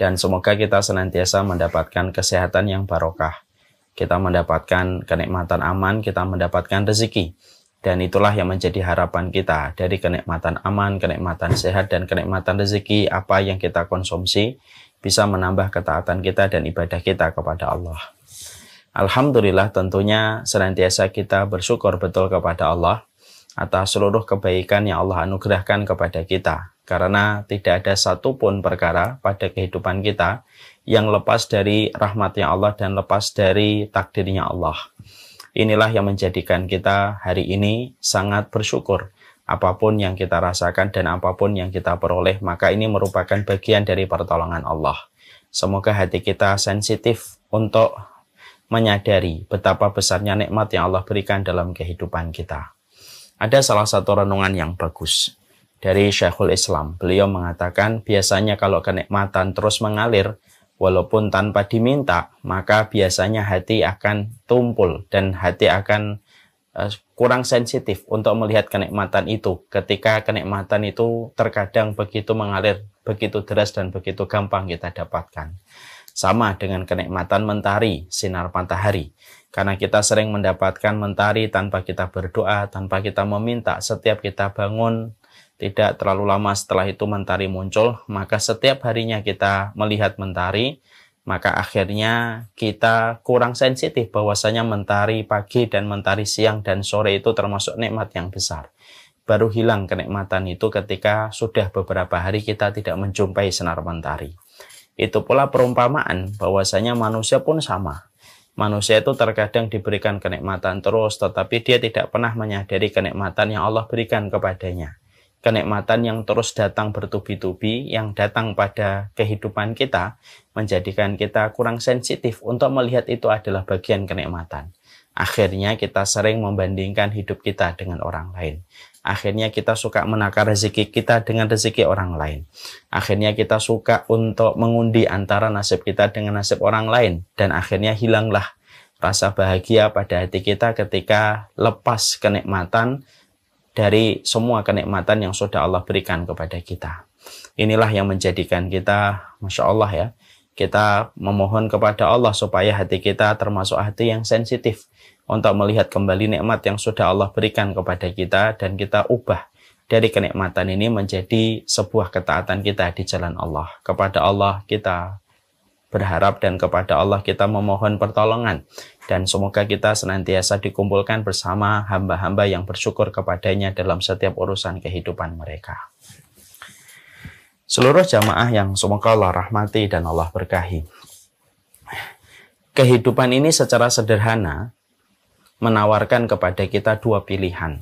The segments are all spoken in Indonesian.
dan semoga kita senantiasa mendapatkan kesehatan yang barokah. Kita mendapatkan kenikmatan aman, kita mendapatkan rezeki. Dan itulah yang menjadi harapan kita dari kenikmatan aman, kenikmatan sehat, dan kenikmatan rezeki apa yang kita konsumsi bisa menambah ketaatan kita dan ibadah kita kepada Allah. Alhamdulillah tentunya senantiasa kita bersyukur betul kepada Allah atas seluruh kebaikan yang Allah anugerahkan kepada kita. Karena tidak ada satupun perkara pada kehidupan kita yang lepas dari rahmatnya Allah dan lepas dari takdirnya Allah. Inilah yang menjadikan kita hari ini sangat bersyukur. Apapun yang kita rasakan dan apapun yang kita peroleh, maka ini merupakan bagian dari pertolongan Allah. Semoga hati kita sensitif untuk menyadari betapa besarnya nikmat yang Allah berikan dalam kehidupan kita. Ada salah satu renungan yang bagus dari Syekhul Islam. Beliau mengatakan biasanya kalau kenikmatan terus mengalir walaupun tanpa diminta, maka biasanya hati akan tumpul dan hati akan eh, kurang sensitif untuk melihat kenikmatan itu. Ketika kenikmatan itu terkadang begitu mengalir, begitu deras dan begitu gampang kita dapatkan. Sama dengan kenikmatan mentari, sinar matahari karena kita sering mendapatkan mentari tanpa kita berdoa, tanpa kita meminta. Setiap kita bangun, tidak terlalu lama setelah itu mentari muncul, maka setiap harinya kita melihat mentari, maka akhirnya kita kurang sensitif bahwasanya mentari pagi dan mentari siang dan sore itu termasuk nikmat yang besar. Baru hilang kenikmatan itu ketika sudah beberapa hari kita tidak menjumpai sinar mentari. Itu pula perumpamaan bahwasanya manusia pun sama Manusia itu terkadang diberikan kenikmatan terus, tetapi dia tidak pernah menyadari kenikmatan yang Allah berikan kepadanya. Kenikmatan yang terus datang bertubi-tubi, yang datang pada kehidupan kita, menjadikan kita kurang sensitif untuk melihat itu adalah bagian kenikmatan. Akhirnya kita sering membandingkan hidup kita dengan orang lain. Akhirnya kita suka menakar rezeki kita dengan rezeki orang lain. Akhirnya kita suka untuk mengundi antara nasib kita dengan nasib orang lain. Dan akhirnya hilanglah rasa bahagia pada hati kita ketika lepas kenikmatan dari semua kenikmatan yang sudah Allah berikan kepada kita. Inilah yang menjadikan kita, Masya Allah ya, kita memohon kepada Allah supaya hati kita termasuk hati yang sensitif untuk melihat kembali nikmat yang sudah Allah berikan kepada kita dan kita ubah dari kenikmatan ini menjadi sebuah ketaatan kita di jalan Allah. Kepada Allah kita berharap dan kepada Allah kita memohon pertolongan dan semoga kita senantiasa dikumpulkan bersama hamba-hamba yang bersyukur kepadanya dalam setiap urusan kehidupan mereka. Seluruh jamaah yang semoga Allah rahmati dan Allah berkahi. Kehidupan ini secara sederhana menawarkan kepada kita dua pilihan.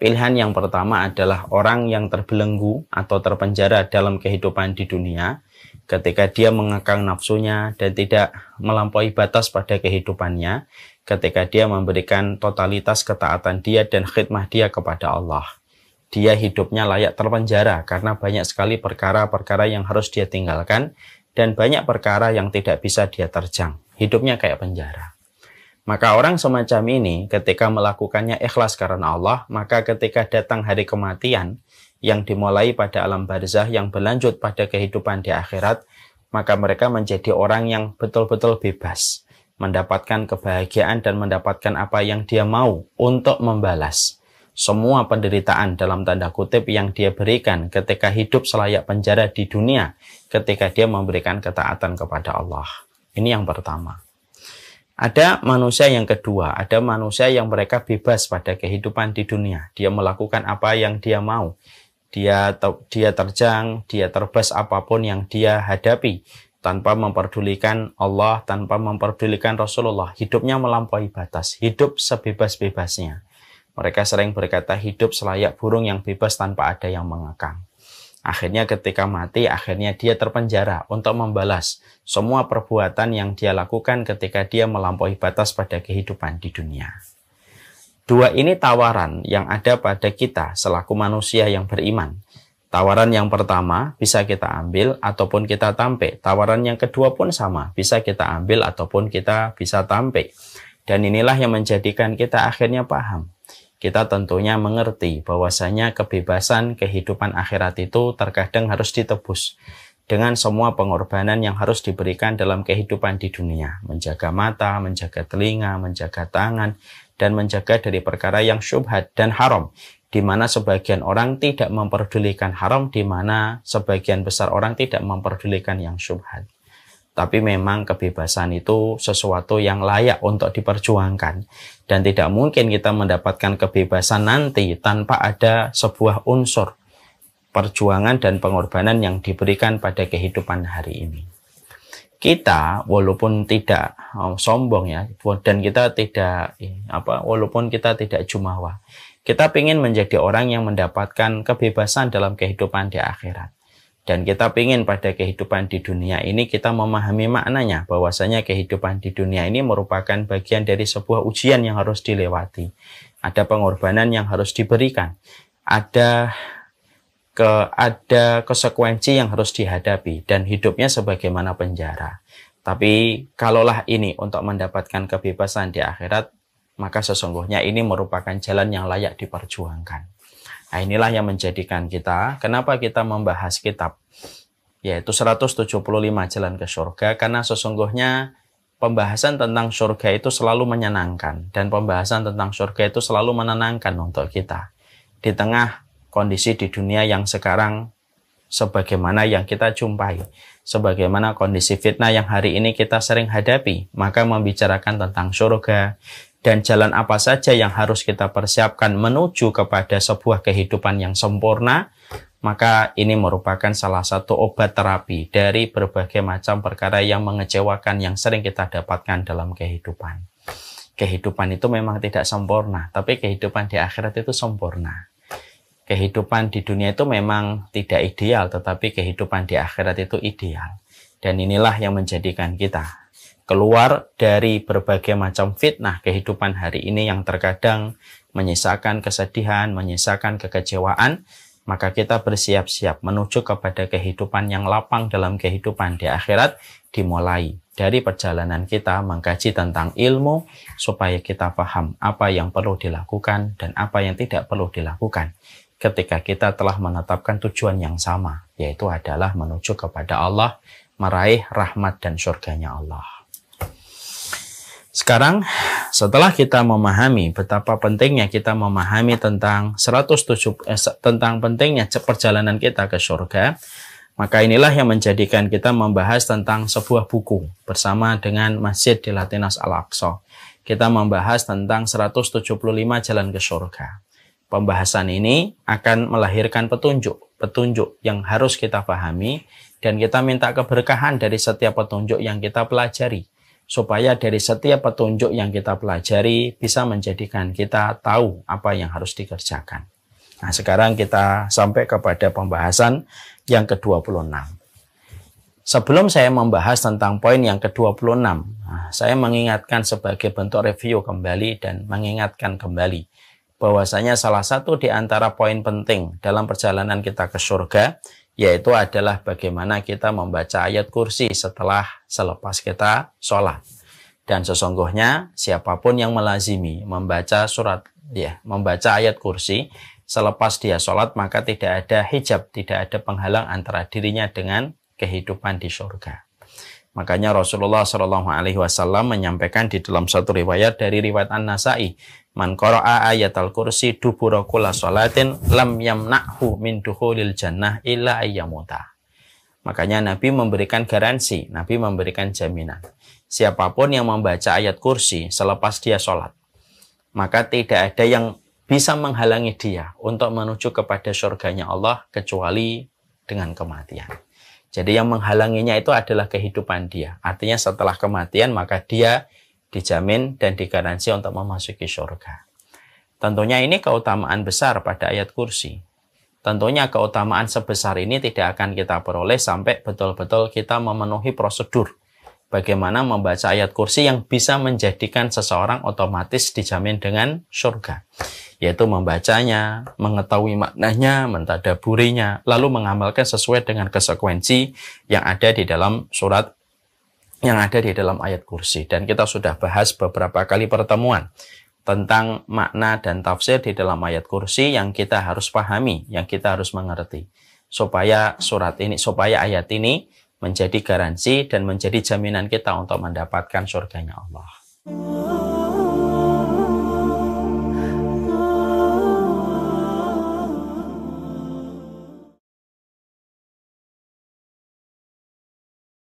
Pilihan yang pertama adalah orang yang terbelenggu atau terpenjara dalam kehidupan di dunia ketika dia mengekang nafsunya dan tidak melampaui batas pada kehidupannya ketika dia memberikan totalitas ketaatan dia dan khidmah dia kepada Allah dia hidupnya layak terpenjara karena banyak sekali perkara-perkara yang harus dia tinggalkan dan banyak perkara yang tidak bisa dia terjang. Hidupnya kayak penjara. Maka orang semacam ini ketika melakukannya ikhlas karena Allah, maka ketika datang hari kematian yang dimulai pada alam barzah yang berlanjut pada kehidupan di akhirat, maka mereka menjadi orang yang betul-betul bebas, mendapatkan kebahagiaan dan mendapatkan apa yang dia mau untuk membalas semua penderitaan dalam tanda kutip yang dia berikan ketika hidup selayak penjara di dunia ketika dia memberikan ketaatan kepada Allah. Ini yang pertama. Ada manusia yang kedua, ada manusia yang mereka bebas pada kehidupan di dunia. Dia melakukan apa yang dia mau. Dia dia terjang, dia terbas apapun yang dia hadapi tanpa memperdulikan Allah, tanpa memperdulikan Rasulullah. Hidupnya melampaui batas, hidup sebebas-bebasnya. Mereka sering berkata hidup selayak burung yang bebas tanpa ada yang mengekang. Akhirnya ketika mati, akhirnya dia terpenjara untuk membalas semua perbuatan yang dia lakukan ketika dia melampaui batas pada kehidupan di dunia. Dua ini tawaran yang ada pada kita selaku manusia yang beriman. Tawaran yang pertama bisa kita ambil ataupun kita tampik. Tawaran yang kedua pun sama, bisa kita ambil ataupun kita bisa tampik. Dan inilah yang menjadikan kita akhirnya paham kita tentunya mengerti bahwasanya kebebasan kehidupan akhirat itu terkadang harus ditebus dengan semua pengorbanan yang harus diberikan dalam kehidupan di dunia, menjaga mata, menjaga telinga, menjaga tangan, dan menjaga dari perkara yang syubhat dan haram, di mana sebagian orang tidak memperdulikan haram, di mana sebagian besar orang tidak memperdulikan yang syubhat. Tapi memang kebebasan itu sesuatu yang layak untuk diperjuangkan. Dan tidak mungkin kita mendapatkan kebebasan nanti tanpa ada sebuah unsur perjuangan dan pengorbanan yang diberikan pada kehidupan hari ini. Kita walaupun tidak eh, sombong ya dan kita tidak eh, apa walaupun kita tidak jumawa, kita ingin menjadi orang yang mendapatkan kebebasan dalam kehidupan di akhirat dan kita ingin pada kehidupan di dunia ini kita memahami maknanya bahwasanya kehidupan di dunia ini merupakan bagian dari sebuah ujian yang harus dilewati. Ada pengorbanan yang harus diberikan. Ada ke ada konsekuensi yang harus dihadapi dan hidupnya sebagaimana penjara. Tapi kalaulah ini untuk mendapatkan kebebasan di akhirat, maka sesungguhnya ini merupakan jalan yang layak diperjuangkan. Nah, inilah yang menjadikan kita, kenapa kita membahas kitab, yaitu 175 jalan ke surga, karena sesungguhnya pembahasan tentang surga itu selalu menyenangkan, dan pembahasan tentang surga itu selalu menenangkan untuk kita. Di tengah kondisi di dunia yang sekarang sebagaimana yang kita jumpai, sebagaimana kondisi fitnah yang hari ini kita sering hadapi, maka membicarakan tentang surga, dan jalan apa saja yang harus kita persiapkan menuju kepada sebuah kehidupan yang sempurna, maka ini merupakan salah satu obat terapi dari berbagai macam perkara yang mengecewakan yang sering kita dapatkan dalam kehidupan. Kehidupan itu memang tidak sempurna, tapi kehidupan di akhirat itu sempurna. Kehidupan di dunia itu memang tidak ideal, tetapi kehidupan di akhirat itu ideal. Dan inilah yang menjadikan kita keluar dari berbagai macam fitnah kehidupan hari ini yang terkadang menyisakan kesedihan, menyisakan kekecewaan, maka kita bersiap-siap menuju kepada kehidupan yang lapang dalam kehidupan di akhirat dimulai dari perjalanan kita mengkaji tentang ilmu supaya kita paham apa yang perlu dilakukan dan apa yang tidak perlu dilakukan ketika kita telah menetapkan tujuan yang sama yaitu adalah menuju kepada Allah meraih rahmat dan surganya Allah sekarang setelah kita memahami betapa pentingnya kita memahami tentang 107 eh, tentang pentingnya perjalanan kita ke surga, maka inilah yang menjadikan kita membahas tentang sebuah buku bersama dengan Masjid di Latinas Al-Aqsa. Kita membahas tentang 175 jalan ke surga. Pembahasan ini akan melahirkan petunjuk, petunjuk yang harus kita pahami dan kita minta keberkahan dari setiap petunjuk yang kita pelajari supaya dari setiap petunjuk yang kita pelajari bisa menjadikan kita tahu apa yang harus dikerjakan. Nah, sekarang kita sampai kepada pembahasan yang ke-26. Sebelum saya membahas tentang poin yang ke-26, nah, saya mengingatkan sebagai bentuk review kembali dan mengingatkan kembali bahwasanya salah satu di antara poin penting dalam perjalanan kita ke surga yaitu adalah bagaimana kita membaca ayat kursi setelah selepas kita sholat. Dan sesungguhnya siapapun yang melazimi membaca surat ya membaca ayat kursi selepas dia sholat maka tidak ada hijab, tidak ada penghalang antara dirinya dengan kehidupan di surga. Makanya Rasulullah Shallallahu Alaihi Wasallam menyampaikan di dalam satu riwayat dari riwayat An Nasa'i, man qara'a al kursi dubura kula salatin lam yamnahu min duhulil jannah illa ayyamuta. Makanya Nabi memberikan garansi, Nabi memberikan jaminan. Siapapun yang membaca ayat kursi selepas dia sholat, maka tidak ada yang bisa menghalangi dia untuk menuju kepada surganya Allah kecuali dengan kematian. Jadi yang menghalanginya itu adalah kehidupan dia. Artinya setelah kematian maka dia dijamin dan digaransi untuk memasuki surga. Tentunya ini keutamaan besar pada ayat kursi. Tentunya keutamaan sebesar ini tidak akan kita peroleh sampai betul-betul kita memenuhi prosedur bagaimana membaca ayat kursi yang bisa menjadikan seseorang otomatis dijamin dengan surga yaitu membacanya, mengetahui maknanya, mentadaburinya, lalu mengamalkan sesuai dengan konsekuensi yang ada di dalam surat yang ada di dalam ayat kursi. Dan kita sudah bahas beberapa kali pertemuan tentang makna dan tafsir di dalam ayat kursi yang kita harus pahami, yang kita harus mengerti. Supaya surat ini, supaya ayat ini menjadi garansi dan menjadi jaminan kita untuk mendapatkan surganya Allah. Oh.